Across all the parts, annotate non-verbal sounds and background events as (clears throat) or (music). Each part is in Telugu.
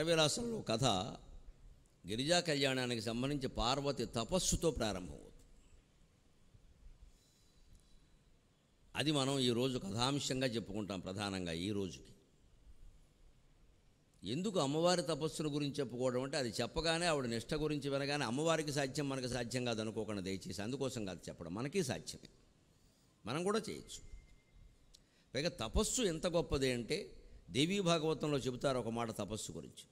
అరవై కథ గిరిజా కళ్యాణానికి సంబంధించి పార్వతి తపస్సుతో ప్రారంభమవుతుంది అది మనం ఈరోజు కథాంశంగా చెప్పుకుంటాం ప్రధానంగా ఈ రోజుకి ఎందుకు అమ్మవారి తపస్సును గురించి చెప్పుకోవడం అంటే అది చెప్పగానే ఆవిడ నిష్ట గురించి వినగానే అమ్మవారికి సాధ్యం మనకు సాధ్యం కాదు అనుకోకుండా దయచేసి అందుకోసం కాదు చెప్పడం మనకి సాధ్యమే మనం కూడా చేయొచ్చు పైగా తపస్సు ఎంత గొప్పది అంటే దేవీ భాగవతంలో చెబుతారు ఒక మాట తపస్సు గురించి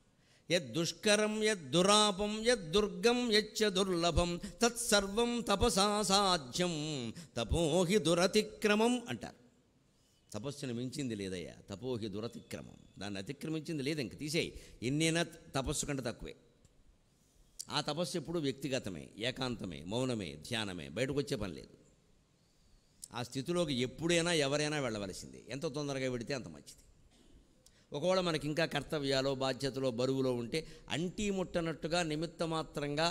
యద్దుష్కరం యద్దురాపం యద్దుర్గం యచ్చ దుర్లభం తత్సర్వం తపసా సాధ్యం తపోహి దురతిక్రమం అంటారు తపస్సును మించింది లేదయ్యా తపోహి దురతిక్రమం దాన్ని అతిక్రమించింది లేదు ఇంక తీసేయి ఎన్నైనా తపస్సు కంటే తక్కువే ఆ తపస్సు ఎప్పుడూ వ్యక్తిగతమే ఏకాంతమే మౌనమే ధ్యానమే బయటకు వచ్చే పని లేదు ఆ స్థితిలోకి ఎప్పుడైనా ఎవరైనా వెళ్ళవలసింది ఎంత తొందరగా పెడితే అంత మంచిది ఒకవేళ మనకి ఇంకా కర్తవ్యాలో బాధ్యతలో బరువులో ఉంటే అంటి ముట్టనట్టుగా పనస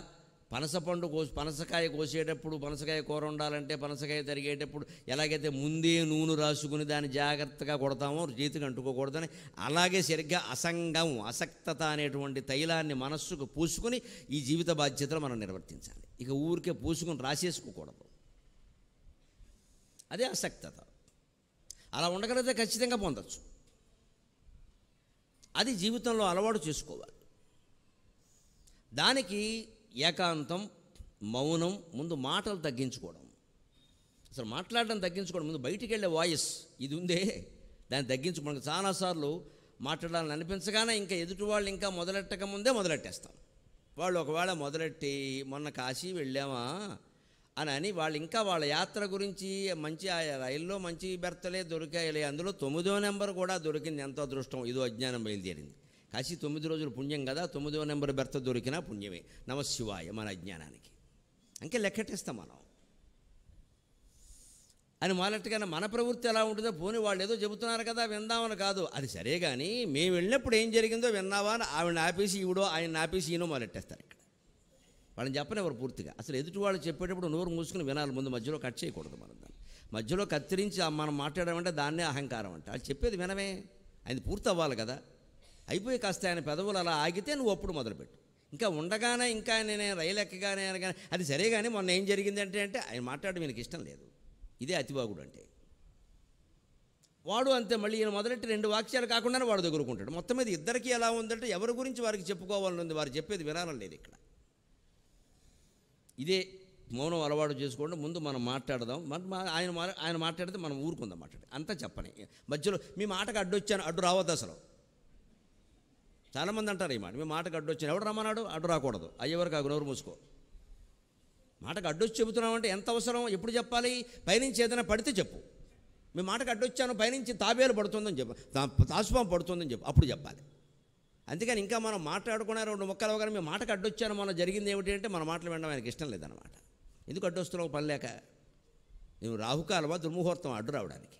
పనసపండు కోసి పనసకాయ కోసేటప్పుడు పనసకాయ కూర ఉండాలంటే పనసకాయ తరిగేటప్పుడు ఎలాగైతే ముందే నూనె రాసుకుని దాన్ని జాగ్రత్తగా కొడతామో చేతికి అంటుకోకూడదని అలాగే సరిగ్గా అసంగం అసక్తత అనేటువంటి తైలాన్ని మనస్సుకు పూసుకుని ఈ జీవిత బాధ్యతలు మనం నిర్వర్తించాలి ఇక ఊరికే పూసుకుని రాసేసుకోకూడదు అదే అసక్తత అలా ఉండగలిగితే ఖచ్చితంగా పొందొచ్చు అది జీవితంలో అలవాటు చేసుకోవాలి దానికి ఏకాంతం మౌనం ముందు మాటలు తగ్గించుకోవడం అసలు మాట్లాడడం తగ్గించుకోవడం ముందు బయటికి వెళ్ళే వాయిస్ ఇది ఉందే దాన్ని తగ్గించుకోవడం చాలాసార్లు మాట్లాడాలని అనిపించగానే ఇంకా ఎదుటి వాళ్ళు ఇంకా మొదలెట్టక ముందే మొదలెట్టేస్తాం వాళ్ళు ఒకవేళ మొదలెట్టి మొన్న కాశీ వెళ్ళామా అని అని వాళ్ళు ఇంకా వాళ్ళ యాత్ర గురించి మంచి ఆ రైల్లో మంచి బెర్తలే దొరికాయలే అందులో తొమ్మిదో నెంబర్ కూడా దొరికింది ఎంతో అదృష్టం ఇదో అజ్ఞానం బయలుదేరింది కాశీ తొమ్మిది రోజులు పుణ్యం కదా తొమ్మిదో నెంబర్ బెర్త దొరికినా పుణ్యమే నమశివాయ మన అజ్ఞానానికి అంకే లెక్కటిస్తాం మనం అని మొదలట్టుగానే మన ప్రవృత్తి ఎలా ఉంటుందో పోనీ వాళ్ళు ఏదో చెబుతున్నారు కదా విందామని కాదు అది సరే కానీ మేము వెళ్ళినప్పుడు ఏం జరిగిందో విన్నావా అని ఆవిడని ఆపేసి ఇవిడో ఆయన ఆపేసి ఈయనో మొదలెట్టేస్తారు ఇక్కడ వాళ్ళని ఎవరు పూర్తిగా అసలు ఎదుటి వాళ్ళు చెప్పేటప్పుడు నోరు మూసుకుని వినాలి ముందు మధ్యలో కట్ చేయకూడదు మనం దాన్ని మధ్యలో కత్తిరించి మనం మాట్లాడమంటే దాన్నే అహంకారం అంటే అది చెప్పేది వినమే ఆయన పూర్తి అవ్వాలి కదా అయిపోయి కాస్త ఆయన పెదవులు అలా ఆగితే నువ్వు అప్పుడు మొదలుపెట్టు ఇంకా ఉండగానే ఇంకా నేను రైలు ఎక్కగానే అనగానే అది సరే కానీ మొన్న ఏం జరిగింది అంటే అంటే ఆయన మాట్లాడడం మీకు ఇష్టం లేదు ఇదే అతివాగుడు అంటే వాడు అంతే మళ్ళీ ఈయన మొదలెట్టి రెండు వాక్యాలు కాకుండానే వాడు దగ్గరకుంటాడు మొత్తం మీద ఇద్దరికీ ఎలా ఉందంటే ఎవరి గురించి వారికి చెప్పుకోవాలని ఉంది వారు చెప్పేది వినాలని లేదు ఇక్కడ ఇదే మౌనం అలవాటు చేసుకోండి ముందు మనం మాట్లాడదాం మన ఆయన ఆయన మాట్లాడితే మనం ఊరుకుందాం మాట్లాడి అంతా చెప్పని మధ్యలో మీ మాటకు అడ్డొచ్చాను అడ్డు రావద్దు అసలు చాలామంది అంటారు ఈ మాట మీ మాటకు వచ్చాను ఎవడు రమ్మన్నాడు అడ్డు రాకూడదు అయ్యేవరకు ఆ నోరు మూసుకో మాటకు అడ్డు వచ్చి చెబుతున్నామంటే ఎంత అవసరం ఎప్పుడు చెప్పాలి పైనుంచి ఏదైనా పడితే చెప్పు మీ మాటకు అడ్డొచ్చాను పైనుంచి తాబేలు పడుతుందని చెప్పు తాసుపాం పడుతుందని చెప్పు అప్పుడు చెప్పాలి అందుకని ఇంకా మనం మాట్లాడుకున్న రెండు మొక్కలు ఒకరు మేము మాటకు అడ్డొచ్చాను మనం జరిగింది ఏమిటి అంటే మన మాటలు వినడం ఆయనకి ఇష్టం లేదనమాట ఎందుకు అడ్డొస్తున్నావు పని లేక నువ్వు రాహుకాలమా దుర్ముహూర్తం అడ్డు రావడానికి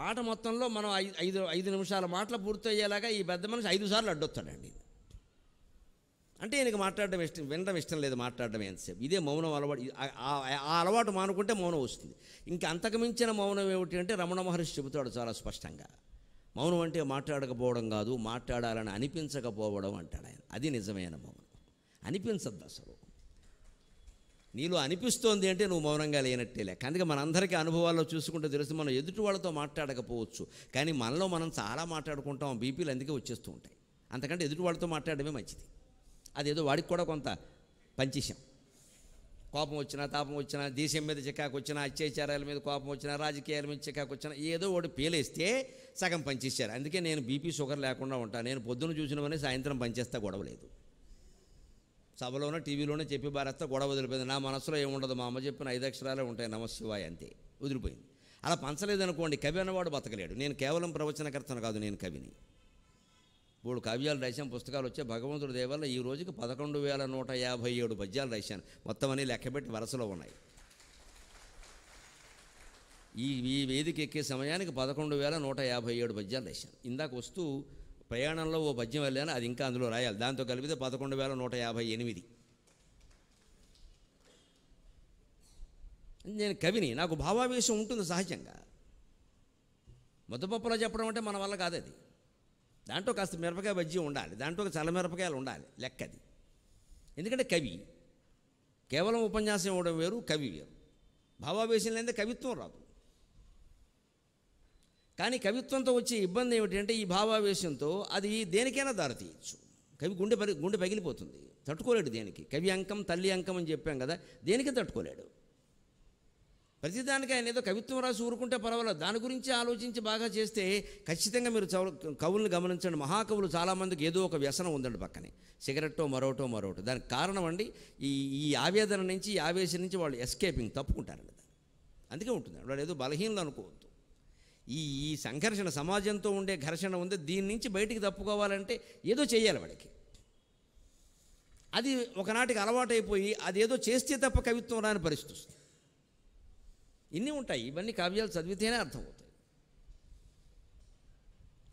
మాట మొత్తంలో మనం ఐదు ఐదు నిమిషాల మాటలు పూర్తయ్యేలాగా ఈ పెద్ద మనిషి ఐదు సార్లు అడ్డొస్తాడండి అంటే ఈయనకి మాట్లాడడం ఇష్టం వినడం ఇష్టం లేదు మాట్లాడడం ఎంతసేపు ఇదే మౌనం అలవాటు ఆ అలవాటు మానుకుంటే మౌనం వస్తుంది ఇంకా అంతకు మించిన మౌనం ఏమిటి అంటే రమణ మహర్షి చెబుతాడు చాలా స్పష్టంగా మౌనం అంటే మాట్లాడకపోవడం కాదు మాట్లాడాలని అనిపించకపోవడం అంటాడు ఆయన అది నిజమైన మౌనం అనిపించద్దు అసలు నీలో అనిపిస్తోంది అంటే నువ్వు మౌనంగా లేనట్టే లేక అందుకే మనందరికీ అనుభవాల్లో చూసుకుంటే తెలుసు మనం ఎదుటి వాళ్ళతో మాట్లాడకపోవచ్చు కానీ మనలో మనం చాలా మాట్లాడుకుంటాం బీపీలు అందుకే వచ్చేస్తూ ఉంటాయి అంతకంటే ఎదుటి వాళ్ళతో మాట్లాడమే మంచిది అదేదో వాడికి కూడా కొంత పంచేశాం కోపం వచ్చినా తాపం వచ్చినా దేశం మీద చికాకు వచ్చినా అత్యాచారాల మీద కోపం వచ్చినా రాజకీయాల మీద చికాకు వచ్చినా ఏదో ఒకటి పేలేస్తే సగం పనిచేశారు అందుకే నేను బీపీ షుగర్ లేకుండా ఉంటాను నేను పొద్దున చూసినవని సాయంత్రం పనిచేస్తా గొడవ లేదు టీవీలోనే చెప్పి బారేస్తా గొడవ వదిలిపోయింది నా మనసులో ఏముండదు మా అమ్మ చెప్పిన ఐదు అక్షరాలే ఉంటాయి నమశివాయ్ అంతే వదిలిపోయింది అలా పంచలేదనుకోండి కవి అన్నవాడు బతకలేడు నేను కేవలం ప్రవచనకర్తను కాదు నేను కవిని మూడు కావ్యాలు రాశాను పుస్తకాలు వచ్చే భగవంతుడు దేవల్ల ఈ రోజుకి పదకొండు వేల నూట యాభై ఏడు పద్యాలు రాశాను మొత్తం అని లెక్కబెట్టి వరుసలో ఉన్నాయి ఈ ఈ వేదిక ఎక్కే సమయానికి పదకొండు వేల నూట యాభై ఏడు పద్యాలు రాశాను ఇందాక వస్తూ ప్రయాణంలో ఓ పద్యం వెళ్ళాను అది ఇంకా అందులో రాయాలి దాంతో కలిపితే పదకొండు వేల నూట యాభై ఎనిమిది నేను కవిని నాకు భావావేశం ఉంటుంది సహజంగా మధుపప్పులో చెప్పడం అంటే మన వల్ల కాదది దాంట్లో కాస్త మిరపకాయ బజ్జీ ఉండాలి దాంట్లో ఒక మిరపకాయలు ఉండాలి లెక్కది ఎందుకంటే కవి కేవలం ఉపన్యాసం ఇవ్వడం వేరు కవి వేరు భావావేశం లేదా కవిత్వం రాదు కానీ కవిత్వంతో వచ్చే ఇబ్బంది ఏమిటంటే ఈ భావావేశంతో అది దేనికైనా దారితీయచ్చు కవి గుండె గుండె పగిలిపోతుంది తట్టుకోలేడు దేనికి కవి అంకం తల్లి అంకం అని చెప్పాం కదా దేనికి తట్టుకోలేడు ప్రతిదానికి ఆయన ఏదో కవిత్వం రాసి ఊరుకుంటే పర్వాలేదు దాని గురించి ఆలోచించి బాగా చేస్తే ఖచ్చితంగా మీరు కవులను గమనించండి మహాకవులు చాలామందికి ఏదో ఒక వ్యసనం ఉందండి పక్కనే సిగరెట్టో మరోటో మరోటో దానికి కారణం అండి ఈ ఈ ఆవేదన నుంచి ఈ ఆవేశం నుంచి వాళ్ళు ఎస్కేపింగ్ తప్పుకుంటారండి దాన్ని అందుకే ఉంటుంది వాళ్ళు ఏదో బలహీనలు అనుకోవద్దు ఈ ఈ సంఘర్షణ సమాజంతో ఉండే ఘర్షణ ఉంది దీని నుంచి బయటికి తప్పుకోవాలంటే ఏదో చేయాలి వాడికి అది ఒకనాటికి అలవాటైపోయి అది ఏదో చేస్తే తప్ప కవిత్వం రాని పరిస్థితి ఇన్ని ఉంటాయి ఇవన్నీ కావ్యాలు చదివితేనే అర్థమవుతాయి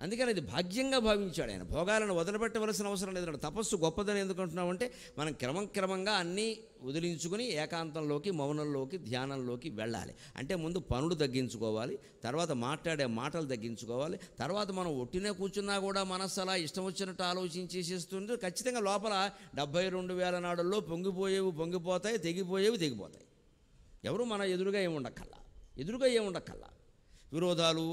అందుకని అది భాగ్యంగా భావించాడు ఆయన భోగాలను వదిలిపెట్టవలసిన అవసరం లేదు తపస్సు గొప్పదని అంటే మనం క్రమం క్రమంగా అన్నీ వదిలించుకుని ఏకాంతంలోకి మౌనంలోకి ధ్యానంలోకి వెళ్ళాలి అంటే ముందు పనులు తగ్గించుకోవాలి తర్వాత మాట్లాడే మాటలు తగ్గించుకోవాలి తర్వాత మనం ఒట్టినే కూర్చున్నా కూడా మనస్సు అలా ఇష్టం వచ్చినట్టు ఆలోచించేసేస్తుంది ఖచ్చితంగా లోపల డెబ్బై రెండు వేల నాడుల్లో పొంగిపోయేవి పొంగిపోతాయి తెగిపోయేవి తెగిపోతాయి ఎవరు మన ఎదురుగా ఏమి ఉండక్కల్లా ఎదురుగా ఏమి ఉండక్కల్లా విరోధాలు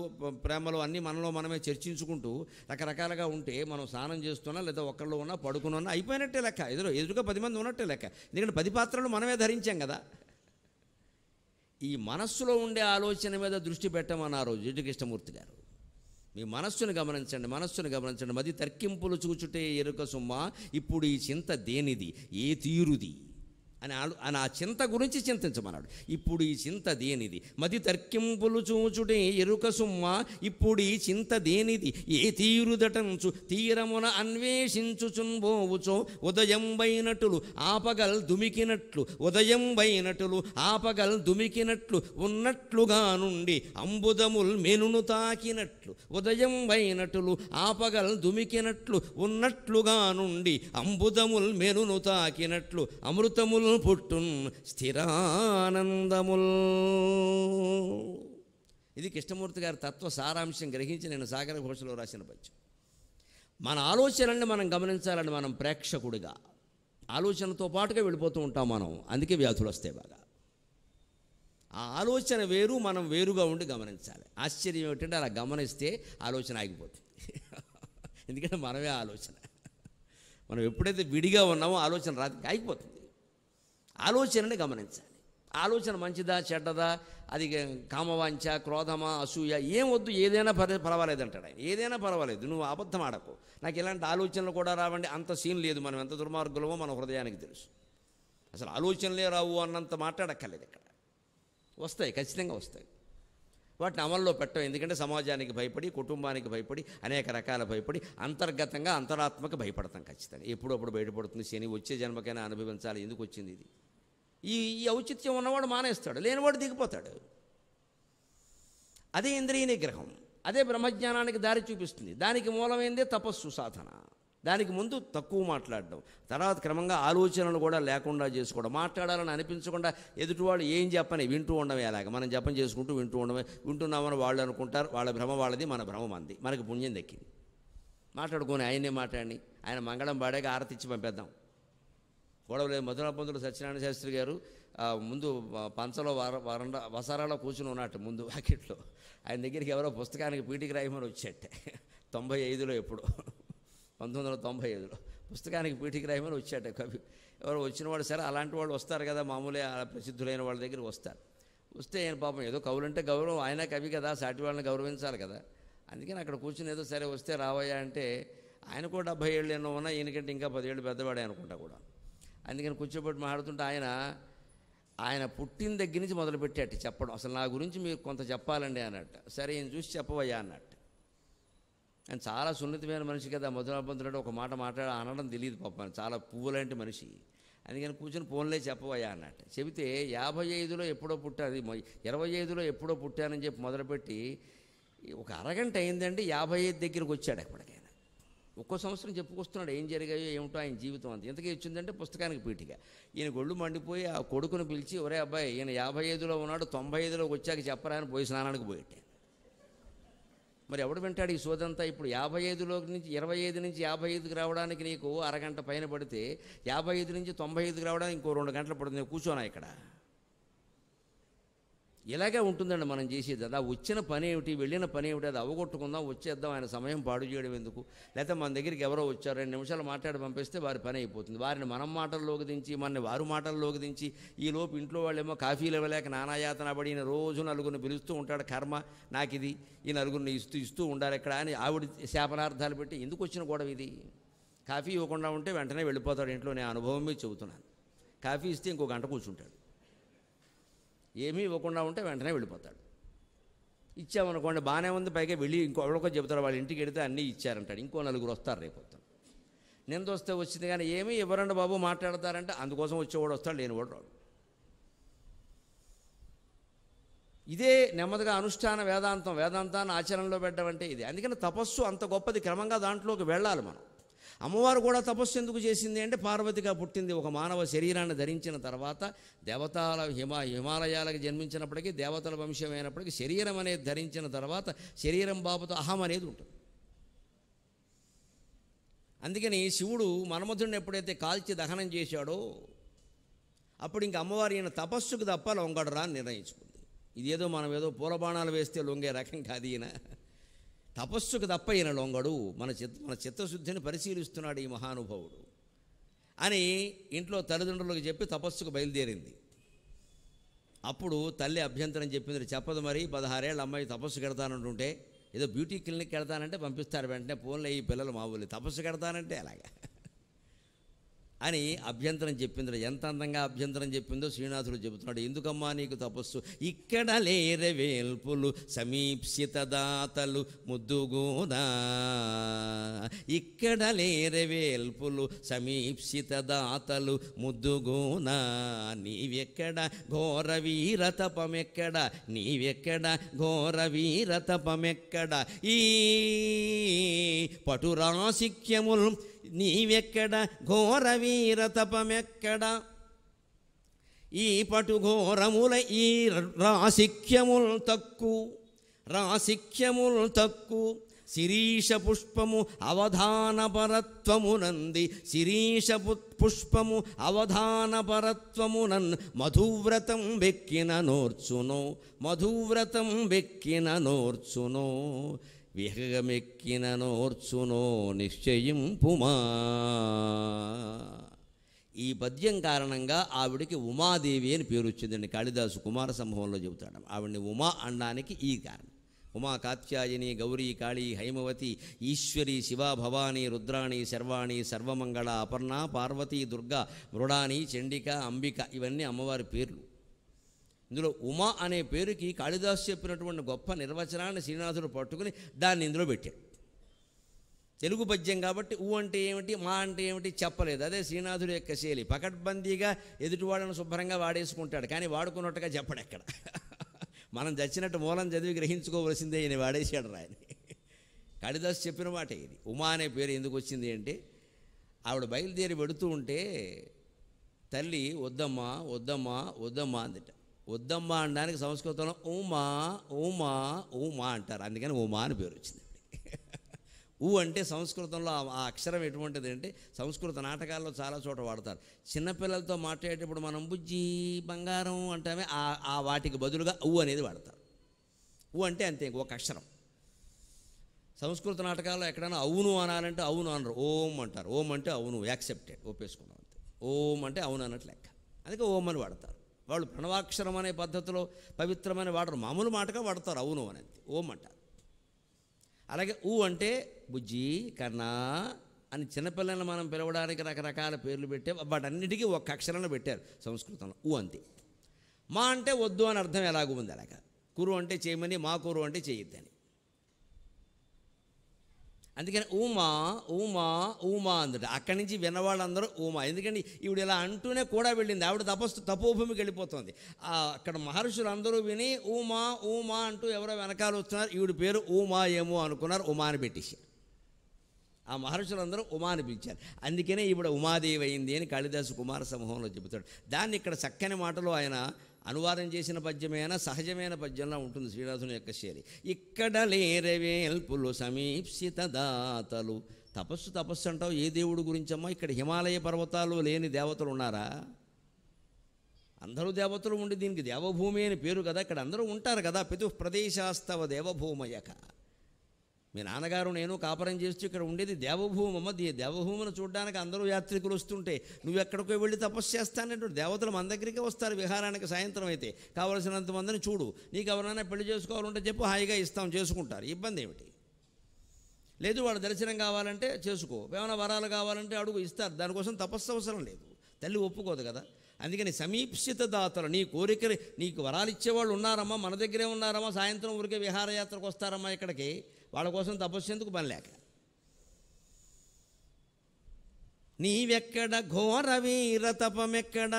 ప్రేమలు అన్నీ మనలో మనమే చర్చించుకుంటూ రకరకాలుగా ఉంటే మనం స్నానం చేస్తున్నా లేదా ఒక్కళ్ళు ఉన్నా ఉన్నా అయిపోయినట్టే లెక్క ఎదురు ఎదురుగా పది మంది ఉన్నట్టే లెక్క ఎందుకంటే పది పాత్రలు మనమే ధరించాం కదా ఈ మనస్సులో ఉండే ఆలోచన మీద దృష్టి పెట్టమన్నారు జిడ్డు కృష్ణమూర్తి గారు మీ మనస్సును గమనించండి మనస్సును గమనించండి మది తర్కింపులు చూచుటే ఎరుక సుమ్మ ఇప్పుడు ఈ చింత దేనిది ఏ తీరుది అని అని ఆ చింత గురించి చింతించమన్నాడు ఇప్పుడు ఈ చింత దేనిది మతి తర్కింపులు చూచుడే ఎరుక సుమ్మ ఇప్పుడు ఈ చింత దేనిది ఏ తీరుదటంచు తీరమున అన్వేషించుచున్బోవుచో ఉదయం వైనటులు ఆపగల్ దుమికినట్లు ఉదయం వైనటులు ఆపగల్ దుమికినట్లు ఉన్నట్లుగా నుండి అంబుదముల్ మెనును తాకినట్లు ఉదయం వైనటులు ఆపగల్ దుమికినట్లు ఉన్నట్లుగా నుండి అంబుదముల్ మెనును తాకినట్లు అమృతములు పుట్టున్ స్థిరానందముల్ ఇది కృష్ణమూర్తి గారి తత్వ సారాంశం గ్రహించి నేను సాగర ఘోషలో రాసిన పద్యం మన ఆలోచనల్ని మనం గమనించాలని మనం ప్రేక్షకుడిగా ఆలోచనతో పాటుగా వెళ్ళిపోతూ ఉంటాం మనం అందుకే వ్యాధులు వస్తాయి బాగా ఆ ఆలోచన వేరు మనం వేరుగా ఉండి గమనించాలి ఆశ్చర్యం ఏమిటంటే అలా గమనిస్తే ఆలోచన ఆగిపోతుంది (laughs) ఎందుకంటే మనమే ఆలోచన మనం ఎప్పుడైతే విడిగా ఉన్నామో ఆలోచన రాదు ఆగిపోతుంది ఆలోచనని గమనించాలి ఆలోచన మంచిదా చెడ్డదా అది కామవాంఛ క్రోధమా అసూయ ఏం వద్దు ఏదైనా పర్వే పర్వాలేదు అంటాడు ఆయన ఏదైనా పర్వాలేదు నువ్వు అబద్ధం ఆడకు నాకు ఇలాంటి ఆలోచనలు కూడా రావండి అంత సీన్ లేదు మనం ఎంత దుర్మార్గులమో మన హృదయానికి తెలుసు అసలు ఆలోచనలే రావు అన్నంత మాట్లాడక్కర్లేదు ఇక్కడ వస్తాయి ఖచ్చితంగా వస్తాయి వాటిని అమల్లో పెట్టం ఎందుకంటే సమాజానికి భయపడి కుటుంబానికి భయపడి అనేక రకాల భయపడి అంతర్గతంగా అంతరాత్మక భయపడతాం ఖచ్చితంగా ఎప్పుడప్పుడు బయటపడుతుంది శని వచ్చే జన్మకైనా అనుభవించాలి ఎందుకు వచ్చింది ఇది ఈ ఈ ఔచిత్యం ఉన్నవాడు మానేస్తాడు లేనివాడు దిగిపోతాడు అదే ఇంద్రియ నిగ్రహం అదే బ్రహ్మజ్ఞానానికి దారి చూపిస్తుంది దానికి మూలమైందే తపస్సు సాధన దానికి ముందు తక్కువ మాట్లాడడం తర్వాత క్రమంగా ఆలోచనలు కూడా లేకుండా చేసుకోవడం మాట్లాడాలని అనిపించకుండా ఎదుటివాళ్ళు ఏం చెప్పని వింటూ ఉండమే అలాగే మనం జపం చేసుకుంటూ వింటూ ఉండమే వింటున్నామని వాళ్ళు అనుకుంటారు వాళ్ళ భ్రమ వాళ్ళది మన భ్రమ మంది మనకి పుణ్యం దక్కింది మాట్లాడుకొని ఆయనే మాట్లాడి ఆయన మంగళం పాడాక ఆరతిచ్చి పంపేద్దాం గొడవలేదు మధునా సత్యనారాయణ శాస్త్రి గారు ముందు పంచలో వర వరండ వసారాలో కూర్చుని ఉన్నట్టు ముందు వాకిట్లో ఆయన దగ్గరికి ఎవరో పుస్తకానికి పీటికి రాయమని వచ్చేట్టే తొంభై ఐదులో ఎప్పుడు పంతొమ్మిది వందల తొంభై ఐదులో పుస్తకానికి పీటికి రాయమని వచ్చాట కవి ఎవరు వచ్చిన వాళ్ళు సరే అలాంటి వాళ్ళు వస్తారు కదా మామూలే ప్రసిద్ధులైన వాళ్ళ దగ్గర వస్తారు వస్తే ఆయన పాపం ఏదో కవులంటే గౌరవం ఆయన కవి కదా సాటి వాళ్ళని గౌరవించాలి కదా అందుకని అక్కడ కూర్చుని ఏదో సరే వస్తే రావయ్యా అంటే ఆయన కూడా డెబ్బై ఏళ్ళు ఎన్నో ఉన్నా ఈయనకంటే ఇంకా పదేళ్ళు పెద్దవాడే అనుకుంటా కూడా అందుకని కూర్చోబెట్టి మాట్లాడుతుంటే ఆయన ఆయన పుట్టిన దగ్గర నుంచి మొదలుపెట్టేట చెప్పడం అసలు నా గురించి మీరు కొంత చెప్పాలండి అన్నట్టు సరే ఈయన చూసి చెప్పవయ్యా అన్నట్టు ఆయన చాలా సున్నితమైన మనిషి కదా మధురాబంధుడు ఒక మాట మాట్లాడ అనడం తెలియదు పాప చాలా పువ్వులాంటి మనిషి అందుకని కూర్చొని ఫోన్లే చెప్పవయ్యా అన్నట్టు చెబితే యాభై ఐదులో ఎప్పుడో అది ఇరవై ఐదులో ఎప్పుడో పుట్టానని చెప్పి మొదలుపెట్టి ఒక అరగంట అయిందండి యాభై ఐదు దగ్గరకు వచ్చాడు అప్పటికే ఒక్కో సంవత్సరం చెప్పుకొస్తున్నాడు ఏం జరిగాయో ఏమిటో ఆయన జీవితం అంత ఇంతకీ ఇచ్చిందంటే పుస్తకానికి పీటిక ఈయన గొళ్ళు మండిపోయి ఆ కొడుకును పిలిచి ఒరే అబ్బాయి ఈయన యాభై ఐదులో ఉన్నాడు తొంభై ఐదులోకి వచ్చాక చెప్పరా అని పోయి స్నానానికి పోయేట్టాను మరి ఎవడు వింటాడు ఈ సోదంతా ఇప్పుడు యాభై ఐదులో నుంచి ఇరవై ఐదు నుంచి యాభై ఐదుకి రావడానికి నీకు అరగంట పైన పడితే యాభై ఐదు నుంచి తొంభై ఐదుకి రావడానికి ఇంకో రెండు గంటలు పడుతుంది కూర్చోనా ఇక్కడ ఇలాగే ఉంటుందండి మనం చేసేది అలా వచ్చిన పని ఏమిటి వెళ్ళిన పని ఏమిటి అది అవగొట్టుకుందాం వచ్చేద్దాం ఆయన సమయం పాడు చేయడం ఎందుకు లేకపోతే మన దగ్గరికి ఎవరో వచ్చారు రెండు నిమిషాలు మాట్లాడి పంపిస్తే వారి పని అయిపోతుంది వారిని మనం మాటల్లోకి దించి మన వారు మాటల్లోకి దించి ఈ లోపు ఇంట్లో వాళ్ళేమో కాఫీలు ఇవ్వలేక నానాయాతన ఈయన రోజు నలుగురిని పిలుస్తూ ఉంటాడు కర్మ నాకు ఇది ఈ నలుగురిని ఇస్తూ ఇస్తూ ఉండాలి ఇక్కడ అని ఆవిడ శాపనార్థాలు పెట్టి ఎందుకు వచ్చిన గొడవ ఇది కాఫీ ఇవ్వకుండా ఉంటే వెంటనే వెళ్ళిపోతాడు ఇంట్లో నేను అనుభవమే చెబుతున్నాను కాఫీ ఇస్తే ఇంకో గంట కూర్చుంటాడు ఏమీ ఇవ్వకుండా ఉంటే వెంటనే వెళ్ళిపోతాడు ఇచ్చామనుకోండి బాగానే ఉంది పైగా వెళ్ళి ఇంకో ఎవరికో చెబుతారు వాళ్ళ ఇంటికి వెళితే అన్నీ ఇచ్చారంటాడు ఇంకో నలుగురు వస్తారు రేపొద్దు నింద వస్తే వచ్చింది కానీ ఏమీ ఇవ్వరండి బాబు మాట్లాడతారంటే అందుకోసం వచ్చేవాడు వస్తాడు కూడా రాడు ఇదే నెమ్మదిగా అనుష్ఠాన వేదాంతం వేదాంతాన్ని ఆచరణలో పెట్టడం అంటే ఇది అందుకని తపస్సు అంత గొప్పది క్రమంగా దాంట్లోకి వెళ్ళాలి మనం అమ్మవారు కూడా తపస్సు ఎందుకు చేసింది అంటే పార్వతిగా పుట్టింది ఒక మానవ శరీరాన్ని ధరించిన తర్వాత దేవతల హిమ హిమాలయాలకు జన్మించినప్పటికీ దేవతల వంశం అయినప్పటికీ శరీరం అనేది ధరించిన తర్వాత శరీరం బాబుతో అహం అనేది ఉంటుంది అందుకని శివుడు మన్మధుడిని ఎప్పుడైతే కాల్చి దహనం చేశాడో అప్పుడు ఇంక అమ్మవారి ఈయన తపస్సుకు తప్ప లొంగడరా అని నిర్ణయించుకుంది ఇదేదో మనం ఏదో పూలబాణాలు వేస్తే లొంగే రకం కాదు ఈయన తపస్సుకు తప్ప ఈయన లొంగడు మన చిత్త మన చిత్తశుద్ధిని పరిశీలిస్తున్నాడు ఈ మహానుభావుడు అని ఇంట్లో తల్లిదండ్రులకు చెప్పి తపస్సుకు బయలుదేరింది అప్పుడు తల్లి అభ్యంతరం చెప్పింది చెప్పదు మరి పదహారేళ్ళ అమ్మాయి తపస్సు కడతానంటుంటే ఏదో బ్యూటీ క్లినిక్ కడతానంటే పంపిస్తారు వెంటనే ఫోన్లో ఈ పిల్లలు మామూలు తపస్సు కడతానంటే అలాగా అని అభ్యంతరం చెప్పింది ఎంత అందంగా అభ్యంతరం చెప్పిందో శ్రీనాథుడు చెబుతున్నాడు ఎందుకమ్మా నీకు తపస్సు ఇక్కడ లేరే వేల్పులు సమీప్సిత దాతలు ముద్దుగూనా ఇక్కడ లేరే వేల్పులు సమీప్సిత దాతలు ముద్దుగూనా నీవెక్కడ ఘోరవీర తపమెక్కడ నీవెక్కడ ఘోరవీర తపమెక్కడ ఈ పటురాసిక్యములు నీవెక్కడ ఘోర వీర తపమెక్కడ ఈ పటు ఘోరముల ఈ రాసిఖ్యముల్ తక్కు రాసిఖ్యముల్ తక్కు శిరీష పుష్పము అవధానపరత్వమునంది శిరీష పుష్పము అవధానపరత్వమునన్ మధువ్రతం వెక్కిన నోర్చును మధువ్రతం వెక్కిన నోర్చునో విహగమెక్కిన నోర్చునో పుమా ఈ పద్యం కారణంగా ఆవిడికి ఉమాదేవి అని పేరు వచ్చిందండి కాళిదాసు కుమార సంభవంలో చెబుతాడు ఆవిడని ఉమా అనడానికి ఈ కారణం ఉమా కాత్యాయని గౌరీ కాళీ హైమవతి ఈశ్వరి శివ భవాని రుద్రాణి శర్వాణి సర్వమంగళ అపర్ణ పార్వతి దుర్గా మృడాని చండిక అంబిక ఇవన్నీ అమ్మవారి పేర్లు ఇందులో ఉమా అనే పేరుకి కాళిదాసు చెప్పినటువంటి గొప్ప నిర్వచనాన్ని శ్రీనాథుడు పట్టుకుని దాన్ని ఇందులో పెట్టాడు తెలుగు పద్యం కాబట్టి ఊ అంటే ఏమిటి మా అంటే ఏమిటి చెప్పలేదు అదే శ్రీనాథుడు యొక్క శైలి పకడ్బందీగా ఎదుటివాడను శుభ్రంగా వాడేసుకుంటాడు కానీ వాడుకున్నట్టుగా చెప్పడు ఎక్కడ (laughs) మనం చచ్చినట్టు మూలం చదివి గ్రహించుకోవలసిందే ఈయన వాడేశాడు రాయని (laughs) కాళిదాసు చెప్పిన మాట ఇది ఉమా అనే పేరు ఎందుకు వచ్చింది అంటే ఆవిడ బయలుదేరి పెడుతూ ఉంటే తల్లి వద్దమ్మా వద్దమ్మా వద్దమ్మా అందిట వద్దమ్మా అనడానికి సంస్కృతంలో ఉమా ఉమా ఉమా అంటారు అందుకని ఉమా అని పేరు వచ్చింది (laughs) ఊ అంటే సంస్కృతంలో ఆ అక్షరం ఎటువంటిది అంటే సంస్కృత నాటకాల్లో చాలా చోట వాడతారు చిన్నపిల్లలతో మాట్లాడేటప్పుడు మనం బుజ్జి బంగారం అంటామే ఆ ఆ వాటికి బదులుగా ఊ అనేది వాడతారు ఊ అంటే అంతే ఒక అక్షరం సంస్కృత నాటకాల్లో ఎక్కడైనా అవును అనాలంటే అవును అనరు ఓం అంటారు ఓం అంటే అవును యాక్సెప్టెడ్ ఒప్పేసుకున్నాం అంతే ఓం అంటే అవును అన్నట్లు లెక్క అందుకే ఓం అని వాడతారు వాళ్ళు ప్రణవాక్షరం అనే పద్ధతిలో పవిత్రమైన వాడరు మామూలు మాటగా వాడతారు అవును అనేది ఓం అంటారు అలాగే ఊ అంటే బుజ్జి కన్నా అని చిన్నపిల్లలను మనం పిలవడానికి రకరకాల పేర్లు పెట్టే వాటన్నిటికీ ఒక అక్షరాన్ని పెట్టారు సంస్కృతంలో ఊ అంతే మా అంటే వద్దు అని అర్థం ఎలాగూ ఉంది అలాగా కురు అంటే చేయమని మా కురు అంటే చేయొద్దని అందుకని ఊమా ఊమా ఊమా అందుట అక్కడి నుంచి విన్నవాళ్ళందరూ ఊమా ఎందుకండి ఈవిడ ఇలా అంటూనే కూడా వెళ్ళింది ఆవిడ తపస్సు తపోభూమికి వెళ్ళిపోతుంది అక్కడ మహర్షులు అందరూ విని ఊమా ఊమా అంటూ ఎవరో వెనకాల వస్తున్నారు ఈవిడ పేరు ఊమా ఏమో అనుకున్నారు ఉమా అని పెట్టేసి ఆ మహర్షులందరూ ఉమా అనిపించారు అందుకనే ఈవిడ ఉమాదేవి అయింది అని కాళిదాసు కుమార సమూహంలో చెబుతాడు దాన్ని ఇక్కడ చక్కని మాటలో ఆయన అనువాదం చేసిన పద్యమైన సహజమైన పద్యంలో ఉంటుంది శ్రీనాథుని యొక్క శైలి ఇక్కడ లేరవేల్పులు సమీప్సిత దాతలు తపస్సు తపస్సు అంటావు ఏ దేవుడు గురించమ్మా ఇక్కడ హిమాలయ పర్వతాలు లేని దేవతలు ఉన్నారా అందరూ దేవతలు ఉండి దీనికి దేవభూమి అని పేరు కదా ఇక్కడ అందరూ ఉంటారు కదా పితు ప్రదేశాస్తవ దేవభూమయక మీ నాన్నగారు నేను కాపరం చేస్తూ ఇక్కడ ఉండేది దేవభూమమ్మ దేవభూమిని చూడడానికి అందరూ యాత్రికులు వస్తుంటే నువ్వు ఎక్కడికో వెళ్ళి తపస్సు చేస్తానంటే దేవతలు మన దగ్గరికి వస్తారు విహారానికి సాయంత్రం అయితే కావలసినంత మందిని చూడు నీకు ఎవరైనా పెళ్లి చేసుకోవాలంటే చెప్పు హాయిగా ఇస్తాం చేసుకుంటారు ఇబ్బంది ఏమిటి లేదు వాడు దర్శనం కావాలంటే చేసుకో ఏమైనా వరాలు కావాలంటే అడుగు ఇస్తారు దానికోసం తపస్సు అవసరం లేదు తల్లి ఒప్పుకోదు కదా అందుకని సమీప్సిత దాతలు నీ కోరిక నీకు వరాలు ఇచ్చేవాళ్ళు ఉన్నారమ్మా మన దగ్గరే ఉన్నారమ్మా సాయంత్రం ఊరికే విహారయాత్రకు వస్తారమ్మా ఇక్కడికి వాళ్ళ కోసం తపస్సు ఎందుకు లేక నీవెక్కడ ఘోర వీర తపమెక్కడ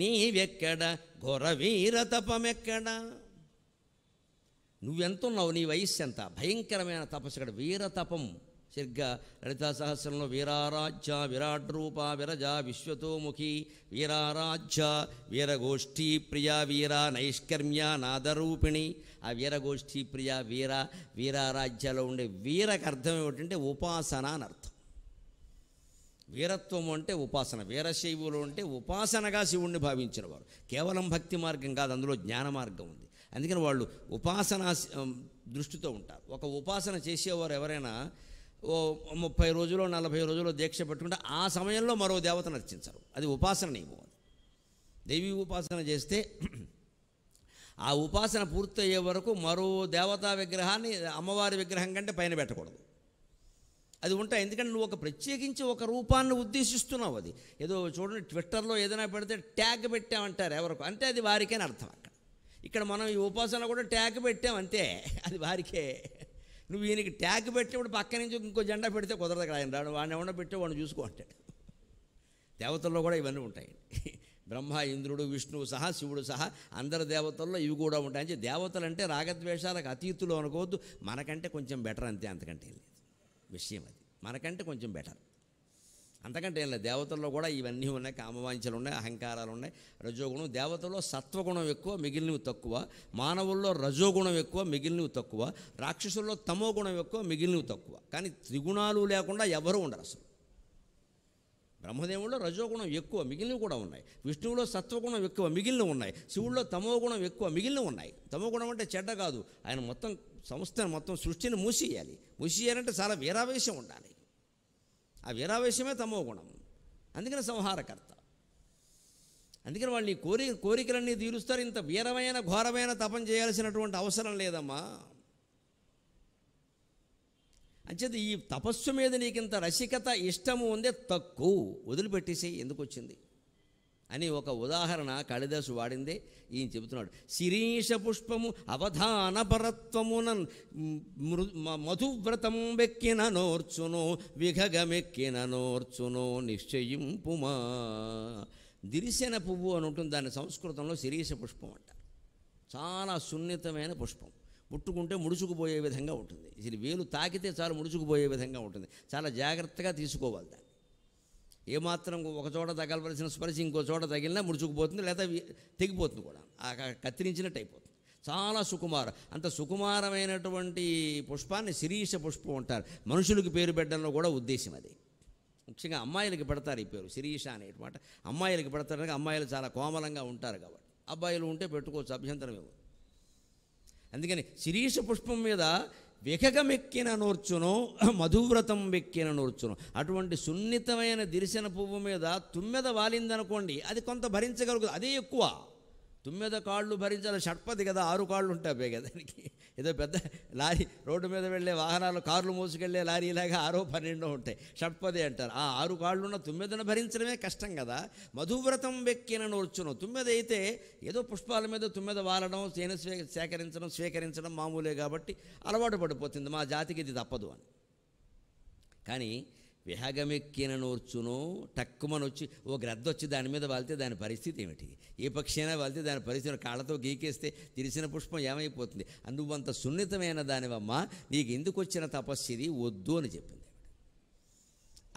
నీవెక్కడ ఘోర వీర తపమెక్కడ నువ్వెంతున్నావు నీ వయస్సు ఎంత భయంకరమైన తపస్సు ఇక్కడ వీరతపం సరిగ్గా లలితా సహస్రంలో వీరారాధ్య విరాట్ రూప విరజ విశ్వతోముఖి వీరారాధ్య వీరగోష్ఠీ ప్రియ వీర నైష్కర్మ్య నాదరూపిణి ఆ వీరగోష్ఠీ ప్రియ వీర వీరారాధ్యలో ఉండే వీరకు అర్థం ఏమిటంటే ఉపాసన అని అర్థం వీరత్వం అంటే ఉపాసన వీరశైవులు అంటే ఉపాసనగా శివుణ్ణి భావించిన వారు కేవలం భక్తి మార్గం కాదు అందులో జ్ఞాన మార్గం ఉంది అందుకని వాళ్ళు ఉపాసన దృష్టితో ఉంటారు ఒక ఉపాసన చేసేవారు ఎవరైనా ఓ ముప్పై రోజులు నలభై రోజులు దీక్ష పెట్టుకుంటే ఆ సమయంలో మరో దేవతను అర్చించరు అది ఉపాసన నియమం దేవి ఉపాసన చేస్తే ఆ ఉపాసన పూర్తయ్యే వరకు మరో దేవతా విగ్రహాన్ని అమ్మవారి విగ్రహం కంటే పైన పెట్టకూడదు అది ఉంటాయి ఎందుకంటే నువ్వు ఒక ప్రత్యేకించి ఒక రూపాన్ని ఉద్దేశిస్తున్నావు అది ఏదో చూడండి ట్విట్టర్లో ఏదైనా పెడితే ట్యాగ్ పెట్టామంటారు ఎవరికి అంటే అది వారికే అర్థం అక్కడ ఇక్కడ మనం ఈ ఉపాసన కూడా ట్యాగ్ పెట్టామంతే అది వారికే నువ్వు ఈయనకి ట్యాగ్ పెట్టినప్పుడు పక్క నుంచి ఇంకో జెండా పెడితే కుదరదు కదా ఆయన రాడు వాడిని ఏమన్నా పెట్టే వాడిని చూసుకో అంటాడు దేవతల్లో కూడా ఇవన్నీ ఉంటాయి బ్రహ్మ ఇంద్రుడు విష్ణువు సహా శివుడు సహా అందరి దేవతల్లో ఇవి కూడా ఉంటాయి అంటే దేవతలు అంటే రాగద్వేషాలకు అతీతులు అనుకోవద్దు మనకంటే కొంచెం బెటర్ అంతే అంతకంటే లేదు విషయం అది మనకంటే కొంచెం బెటర్ అంతకంటే ఏం లేదు దేవతల్లో కూడా ఇవన్నీ ఉన్నాయి కామవాంఛలు ఉన్నాయి అహంకారాలు ఉన్నాయి రజోగుణం దేవతల్లో సత్వగుణం ఎక్కువ మిగిలినవి తక్కువ మానవుల్లో రజోగుణం ఎక్కువ మిగిలినవి తక్కువ రాక్షసుల్లో తమో గుణం ఎక్కువ మిగిలినవి తక్కువ కానీ త్రిగుణాలు లేకుండా ఎవరు ఉండరు అసలు బ్రహ్మదేవుల్లో రజోగుణం ఎక్కువ మిగిలినవి కూడా ఉన్నాయి విష్ణువులో సత్వగుణం ఎక్కువ మిగిలిన ఉన్నాయి శివుల్లో తమో గుణం ఎక్కువ మిగిలిన ఉన్నాయి తమో గుణం అంటే చెడ్డ కాదు ఆయన మొత్తం సంస్థను మొత్తం సృష్టిని మూసేయాలి మూసేయాలంటే చాలా వీరావేశం ఉండాలి ఆ వీరావేశమే తమో గుణం అందుకని సంహారకర్త అందుకని వాళ్ళు ఈ కోరి కోరికలన్నీ తీరుస్తారు ఇంత వీరమైన ఘోరమైన తపం చేయాల్సినటువంటి అవసరం లేదమ్మా అంచేది ఈ తపస్సు మీద నీకింత రసికత ఇష్టము ఉందే తక్కువ వదిలిపెట్టేసి ఎందుకు వచ్చింది అని ఒక ఉదాహరణ కాళిదాసు వాడిందే ఈయన చెబుతున్నాడు శిరీష పుష్పము అవధాన పరత్వమున మృ మధువ్రతం వెక్కిన నోర్చును విఘగమెక్కిన నోర్చును నిశ్చయింపుమా దిరిశన పువ్వు అని ఉంటుంది దాని సంస్కృతంలో శిరీష పుష్పం అంటారు చాలా సున్నితమైన పుష్పం ముట్టుకుంటే ముడుచుకుపోయే విధంగా ఉంటుంది ఇది వేలు తాకితే చాలు ముడుచుకుపోయే విధంగా ఉంటుంది చాలా జాగ్రత్తగా తీసుకోవాలి దాన్ని ఏమాత్రం ఒక చోట తగలవలసిన స్పర్శ ఇంకో చోట తగిలినా ముడుచుకుపోతుంది లేదా తెగిపోతుంది కూడా కత్తిరించినట్టు అయిపోతుంది చాలా సుకుమార అంత సుకుమారమైనటువంటి పుష్పాన్ని శిరీష పుష్పం అంటారు మనుషులకు పేరు పెట్టడంలో కూడా ఉద్దేశం అది ముఖ్యంగా అమ్మాయిలకి పెడతారు ఈ పేరు శిరీష అనేటమాట అమ్మాయిలకి పెడతారు అమ్మాయిలు చాలా కోమలంగా ఉంటారు కాబట్టి అబ్బాయిలు ఉంటే పెట్టుకోవచ్చు అభ్యంతరం అందుకని శిరీష పుష్పం మీద వికగమెక్కిన నూర్చును (clears throat) మధువ్రతం వెక్కిన నూర్చును అటువంటి సున్నితమైన దిరిసిన పువ్వు మీద తుమ్మెద వాలిందనుకోండి అది కొంత భరించగలుగుతుంది అదే ఎక్కువ తుమ్మెద కాళ్ళు భరించాలి షట్పతి కదా ఆరు కాళ్ళు ఉంటాయి కదా దానికి ఏదో పెద్ద లారీ రోడ్డు మీద వెళ్ళే వాహనాలు కార్లు మోసుకెళ్లే లాగా ఆరో పన్నెండో ఉంటాయి షట్పది అంటారు ఆ ఆరు కాళ్ళున్న తుమ్మెదను భరించడమే కష్టం కదా మధువ్రతం వెక్కిన నోర్చును తుమ్మెద అయితే ఏదో పుష్పాల మీద తుమ్మెద వాలడం తేనె స్వే సేకరించడం స్వీకరించడం మామూలే కాబట్టి అలవాటు పడిపోతుంది మా జాతికి ఇది తప్పదు అని కానీ విహగమెక్కిన నోర్చును టక్కుమనొచ్చి ఓ వచ్చి దాని మీద వాలితే దాని పరిస్థితి ఏమిటి ఏ పక్షైనా వాలితే దాని పరిస్థితి కాళ్ళతో గీకేస్తే తెలిసిన పుష్పం ఏమైపోతుంది అందువంత సున్నితమైన దానివమ్మ నీకు ఎందుకు వచ్చిన తపస్సిది వద్దు అని చెప్పింది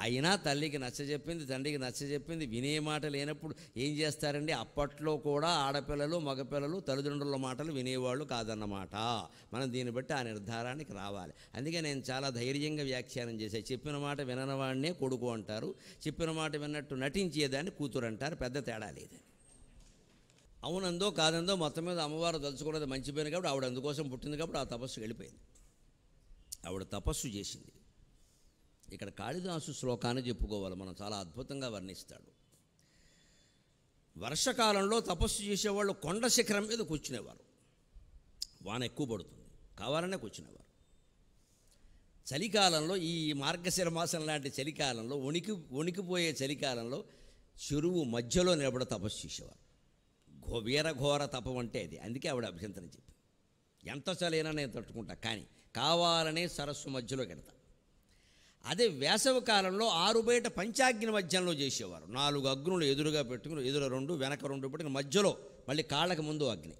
అయినా తల్లికి నచ్చజెప్పింది తండ్రికి నచ్చజెప్పింది వినే మాట లేనప్పుడు ఏం చేస్తారండి అప్పట్లో కూడా ఆడపిల్లలు మగపిల్లలు తల్లిదండ్రుల మాటలు వినేవాళ్ళు కాదన్నమాట మనం దీన్ని బట్టి ఆ నిర్ధారానికి రావాలి అందుకే నేను చాలా ధైర్యంగా వ్యాఖ్యానం చేశాను చెప్పిన మాట విననవాడినే కొడుకు అంటారు చెప్పిన మాట విన్నట్టు నటించేదాన్ని కూతురు అంటారు పెద్ద తేడా లేదు అవునందో కాదందో మొత్తం మీద అమ్మవారు తలుచుకున్నది మంచి కాబట్టి ఆవిడ అందుకోసం పుట్టింది కాబట్టి ఆ తపస్సు వెళ్ళిపోయింది ఆవిడ తపస్సు చేసింది ఇక్కడ కాళిదాసు శ్లోకాన్ని చెప్పుకోవాలి మనం చాలా అద్భుతంగా వర్ణిస్తాడు వర్షకాలంలో తపస్సు చేసేవాళ్ళు కొండ శిఖరం మీద కూర్చునేవారు వాన ఎక్కువ పడుతుంది కావాలనే కూర్చునేవారు చలికాలంలో ఈ మార్గశిర మాసం లాంటి చలికాలంలో వణికి వణికిపోయే చలికాలంలో చెరువు మధ్యలో నిలబడి తపస్సు చేసేవారు ఘోవీర ఘోర తపం అంటే అది అందుకే ఆవిడ అభ్యంతరం చెప్పింది ఎంత చలైనా నేను తట్టుకుంటా కానీ కావాలనే సరస్సు మధ్యలో కెడతా అదే వేసవ కాలంలో ఆరు బయట పంచాగ్ని మధ్యంలో చేసేవారు నాలుగు అగ్నులు ఎదురుగా పెట్టుకుని ఎదురు రెండు వెనక రెండు పెట్టుకుని మధ్యలో మళ్ళీ కాళ్ళకు ముందు అగ్ని